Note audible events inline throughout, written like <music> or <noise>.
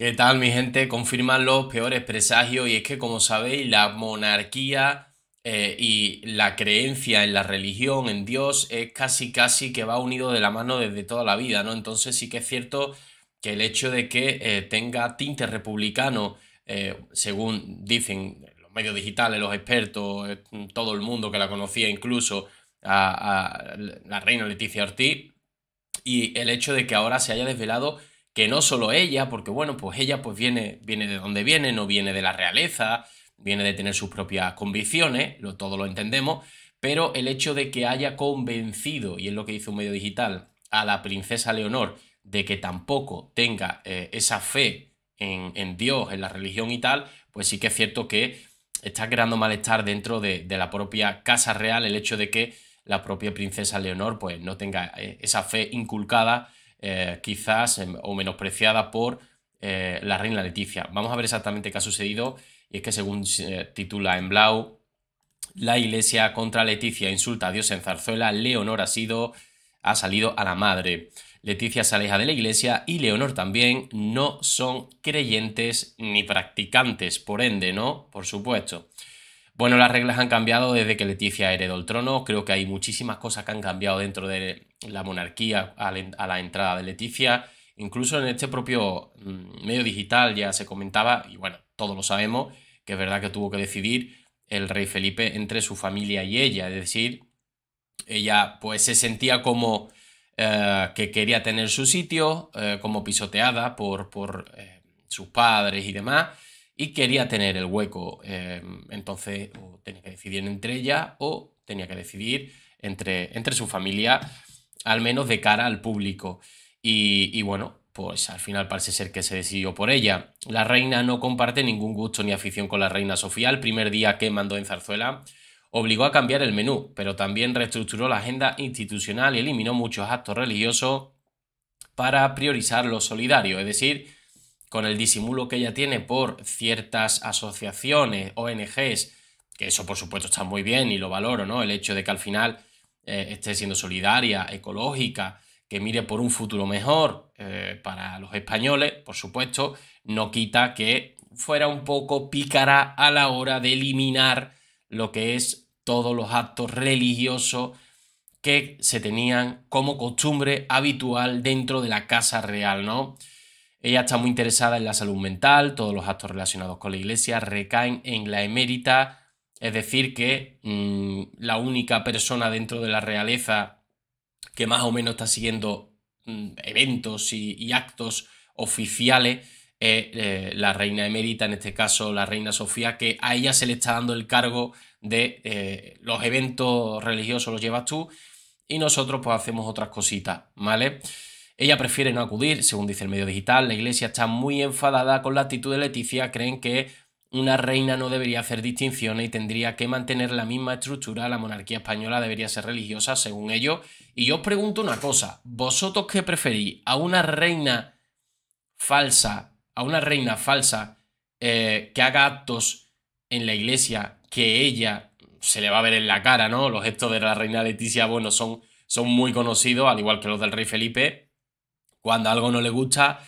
¿Qué tal mi gente? Confirman los peores presagios y es que como sabéis la monarquía eh, y la creencia en la religión, en Dios, es casi casi que va unido de la mano desde toda la vida, ¿no? Entonces sí que es cierto que el hecho de que eh, tenga tinte republicano, eh, según dicen los medios digitales, los expertos, todo el mundo que la conocía incluso, a, a la reina Leticia Ortiz, y el hecho de que ahora se haya desvelado que no solo ella, porque bueno, pues ella pues viene, viene de donde viene, no viene de la realeza, viene de tener sus propias convicciones, lo, todo lo entendemos, pero el hecho de que haya convencido, y es lo que dice un medio digital, a la princesa Leonor de que tampoco tenga eh, esa fe en, Dios, en la religión y tal, pues sí que es cierto que está creando malestar dentro de, de la propia casa real el hecho de que la propia princesa Leonor pues no tenga eh, esa fe inculcada eh, quizás em, o menospreciada por eh, la reina Leticia. Vamos a ver exactamente qué ha sucedido y es que según eh, titula en Blau, la iglesia contra Leticia insulta a Dios en Zarzuela, Leonor ha sido, ha salido a la madre. Leticia se aleja de la iglesia y Leonor también no son creyentes ni practicantes, por ende, ¿no? Por supuesto. Bueno, las reglas han cambiado desde que Leticia heredó el trono. Creo que hay muchísimas cosas que han cambiado dentro de la monarquía a la entrada de Leticia. Incluso en este propio mm, medio digital ya se comentaba, y bueno, todos lo sabemos, que es verdad que tuvo que decidir el rey Felipe entre su familia y ella. Es decir, ella pues se sentía como eh, que quería tener su sitio, eh, como pisoteada por, eh, sus padres y demás y quería tener el hueco. Em, entonces tenía que decidir entre ella o tenía que decidir entre, entre su familia, al menos de cara al público. Y, bueno, pues al final parece ser que se decidió por ella. La reina no comparte ningún gusto ni afición con la reina Sofía. El primer día que mandó en Zarzuela obligó a cambiar el menú, pero también reestructuró la agenda institucional y eliminó muchos actos religiosos para priorizar lo solidario, es decir, con el disimulo que ella tiene por ciertas asociaciones, ONGs, que eso por supuesto está muy bien y lo valoro, ¿no? El hecho de que al final eh, esté siendo solidaria, ecológica, que mire por un futuro mejor eh, para los españoles, por supuesto, no quita que fuera un poco pícara a la hora de eliminar lo que es todos los actos religiosos que se tenían como costumbre habitual dentro de la Casa Real, ¿no? Ella está muy interesada en la salud mental, todos los actos relacionados con la iglesia recaen en la emérita, es decir, que mm, la única persona dentro de la realeza que más o menos está siguiendo mm, eventos y, actos oficiales es eh, la reina emérita, en este caso la reina Sofía, que a ella se le está dando el cargo de eh, los eventos religiosos los llevas tú y nosotros pues hacemos otras cositas, ¿vale? Ella prefiere no acudir, según dice el medio digital. La iglesia está muy enfadada con la actitud de Leticia, creen que una reina no debería hacer distinciones y tendría que mantener la misma estructura. La monarquía española debería ser religiosa, según ellos. Y yo os pregunto una cosa, ¿vosotros qué preferís? ¿A una reina falsa, a una reina falsa eh, que haga actos en la iglesia que ella se le va a ver en la cara, ¿no? Los gestos de la reina Leticia, bueno, son, son muy conocidos, al igual que los del rey Felipe. Cuando algo no le gusta,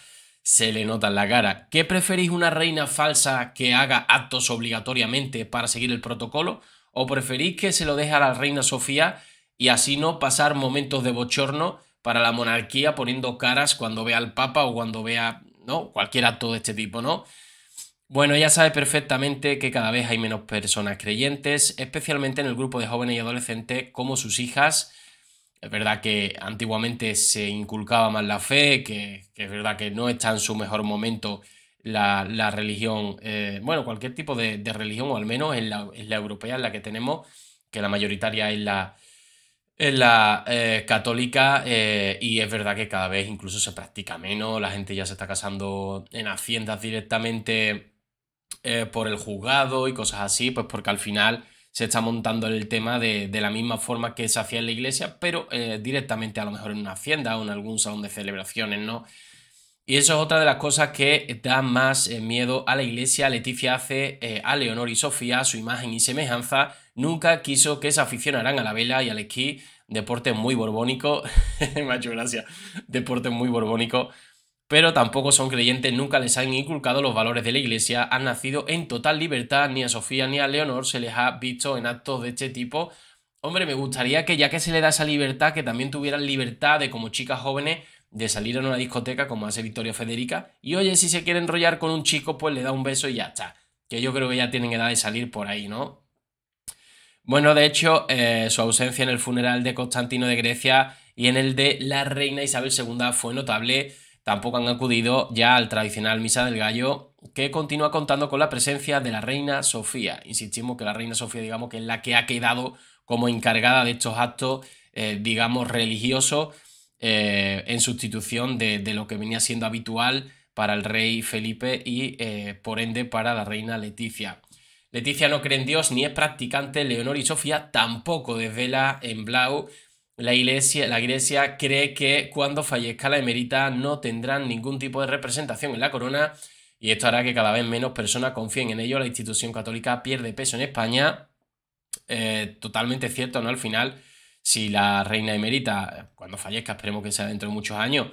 se le nota en la cara. ¿Qué preferís una reina falsa que haga actos obligatoriamente para seguir el protocolo? ¿O preferís que se lo deje a la reina Sofía y así no pasar momentos de bochorno para la monarquía poniendo caras cuando vea al Papa o cuando vea, ¿no? Cualquier acto de este tipo, ¿no? Bueno, ella sabe perfectamente que cada vez hay menos personas creyentes, especialmente en el grupo de jóvenes y adolescentes como sus hijas, es verdad que antiguamente se inculcaba más la fe, que, es verdad que no está en su mejor momento la, religión, eh, bueno, cualquier tipo de, religión, o al menos en la, europea, en la que tenemos, que la mayoritaria es la, en la eh, católica eh, y es verdad que cada vez incluso se practica menos, la gente ya se está casando en haciendas directamente por el juzgado y cosas así, pues porque al final se está montando el tema de, la misma forma que se hacía en la iglesia, pero eh, directamente a lo mejor en una hacienda o en algún salón de celebraciones, ¿no? Y eso es otra de las cosas que da más eh, miedo a la iglesia. Leticia hace eh, a Leonor y Sofía su imagen y semejanza. Nunca quiso que se aficionaran a la vela y al esquí. Deporte muy borbónico. <laughs> Macho gracias gracia. Deporte muy borbónico pero tampoco son creyentes, nunca les han inculcado los valores de la Iglesia, han nacido en total libertad, ni a Sofía ni a Leonor se les ha visto en actos de este tipo. Hombre, me gustaría que ya que se le da esa libertad, que también tuvieran libertad de como chicas jóvenes de salir a una discoteca como hace Victoria Federica y oye, si se quiere enrollar con un chico, pues le da un beso y ya está. Que yo creo que ya tienen edad de salir por ahí, ¿no? Bueno, de hecho, eh, su ausencia en el funeral de Constantino de Grecia y en el de la reina Isabel II fue notable tampoco han acudido ya al tradicional Misa del Gallo, que continúa contando con la presencia de la Reina Sofía. Insistimos que la Reina Sofía, digamos, que es la que ha quedado como encargada de estos actos, eh, digamos, religiosos, eh, en sustitución de, lo que venía siendo habitual para el rey Felipe y, eh, por ende, para la Reina Leticia. Leticia no cree en Dios ni es practicante, Leonor y Sofía tampoco desvela en Blau la iglesia, la cree que cuando fallezca la emerita no tendrán ningún tipo de representación en la corona y esto hará que cada vez menos personas confíen en ello. La institución católica pierde peso en España. Eh, totalmente cierto, ¿no? Al final, si la reina emerita, cuando fallezca, esperemos que sea dentro de muchos años,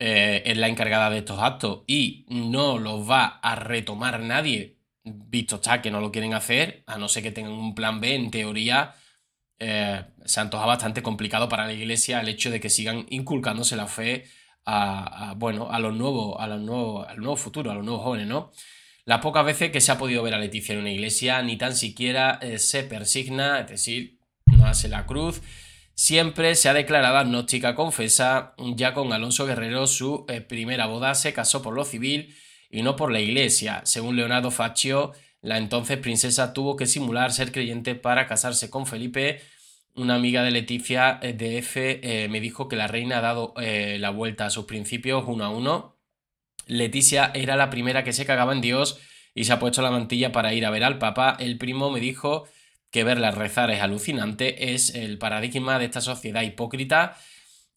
eh, es la encargada de estos actos y no los va a retomar nadie, visto está que no lo quieren hacer, a no ser que tengan un plan B en teoría eh, se antoja bastante complicado para la iglesia el hecho de que sigan inculcándose la fe a, bueno, a los nuevos, a los nuevos, al nuevo futuro, a los nuevos jóvenes, ¿no? Las pocas veces que se ha podido ver a Leticia en una iglesia, ni tan siquiera eh, se persigna, es decir, no hace la cruz. Siempre se ha declarado agnóstica, confesa, ya con Alonso Guerrero su eh, primera boda se casó por lo civil y no por la iglesia. Según Leonardo Faccio, la entonces princesa tuvo que simular ser creyente para casarse con Felipe. Una amiga de Leticia eh, de F eh, me dijo que la reina ha dado eh, la vuelta a sus principios uno a uno. Leticia era la primera que se cagaba en Dios y se ha puesto la mantilla para ir a ver al Papa. El primo me dijo que verla rezar es alucinante, es el paradigma de esta sociedad hipócrita.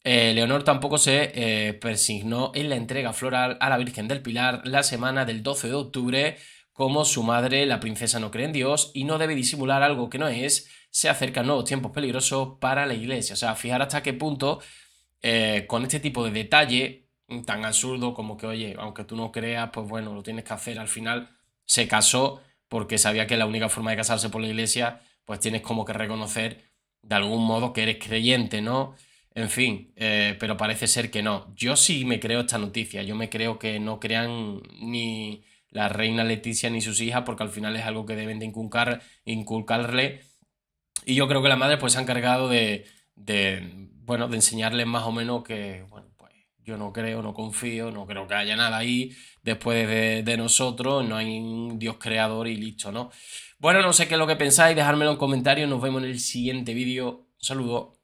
Leonor tampoco se persignó en la entrega floral a la Virgen del Pilar la semana del 12 de octubre como su madre, la princesa, no cree en Dios y no debe disimular algo que no es, se acercan nuevos tiempos peligrosos para la iglesia. O sea, fijar hasta qué punto eh, con este tipo de detalle mm, tan absurdo como que, oye, aunque tú no creas, pues bueno, lo tienes que hacer. Al final se casó porque sabía que la única forma de casarse por la iglesia, pues tienes como que reconocer de algún modo que eres creyente, ¿no? En fin, eh, pero parece ser que no. Yo sí me creo esta noticia, yo me creo que no crean ni la reina Leticia ni sus hijas, porque al final es algo que deben de inculcar, inculcarle. Y yo creo que la madre pues se han encargado de, bueno, de enseñarles más o menos que, bueno, pues yo no creo, no confío, no creo que haya nada ahí después de, nosotros, no hay un Dios creador y listo, ¿no? Bueno, no sé qué es lo que pensáis, dejármelo en comentarios, nos vemos en el siguiente vídeo, saludo.